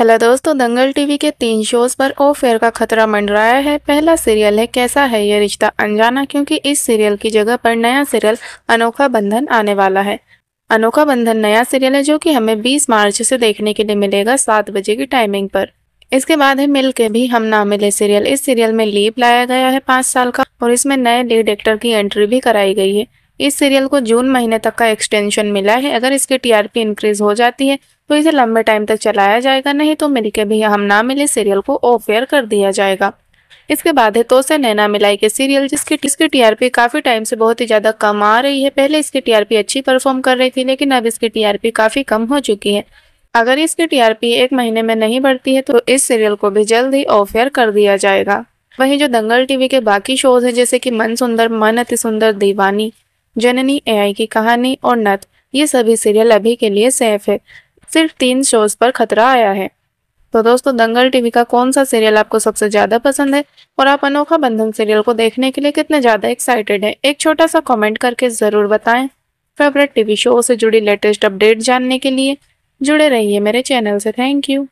hello दोस्तों दंगल TV के तीन शोज पर ओ फेयर का खतरा मंडराया है पहला सीरियल है कैसा है ये रिश्ता अनजाना क्योंकि इस सीरियल की जगह पर नया सीरियल अनोखा बंधन आने वाला है अनोखा बंधन नया सीरियल है जो कि हमें 20 मार्च से देखने के लिए मिलेगा सात बजे की टाइमिंग पर इसके बाद है मिल के भी हम ना मिले सीरियल इस सीरियल में लीप लाया गया है पांच साल का और इसमें नए लीड एक्टर की एंट्री भी कराई गई है इस सीरियल को जून महीने तक का एक्सटेंशन मिला है अगर इसकी टीआरपी इंक्रीज हो जाती है तो इसे लंबे टाइम तक चलाया जाएगा नहीं तो मिलके भी हम ना मिले सीरियल को ऑफ एयर कर दिया जाएगा इसके बाद है तो से नैना मिलाई के सीरियल जिसकी इसकी टीआरपी काफ़ी टाइम से बहुत ही ज़्यादा कम आ रही है पहले इसकी टीआरपी अच्छी परफॉर्म कर रही थी लेकिन अब इसकी टीआरपी काफ़ी कम हो चुकी है अगर इसकी टीआरपी एक महीने में नहीं बढ़ती है तो इस सीरियल को भी जल्द ही ऑफ एयर कर दिया जाएगा वही जो दंगल टीवी के बाकी शोज है जैसे की मन सुंदर मन अति सुंदर दीवानी जननी एआई की कहानी और नथ ये सभी सीरियल अभी के लिए सेफ है सिर्फ तीन शोज पर खतरा आया है तो दोस्तों दंगल टीवी का कौन सा सीरियल आपको सबसे ज्यादा पसंद है और आप अनोखा बंधन सीरियल को देखने के लिए कितने ज्यादा एक्साइटेड हैं एक छोटा सा कमेंट करके जरूर बताएं फेवरेट टीवी शो से जुड़ी लेटेस्ट अपडेट जानने के लिए जुड़े रहिए मेरे चैनल से थैंक यू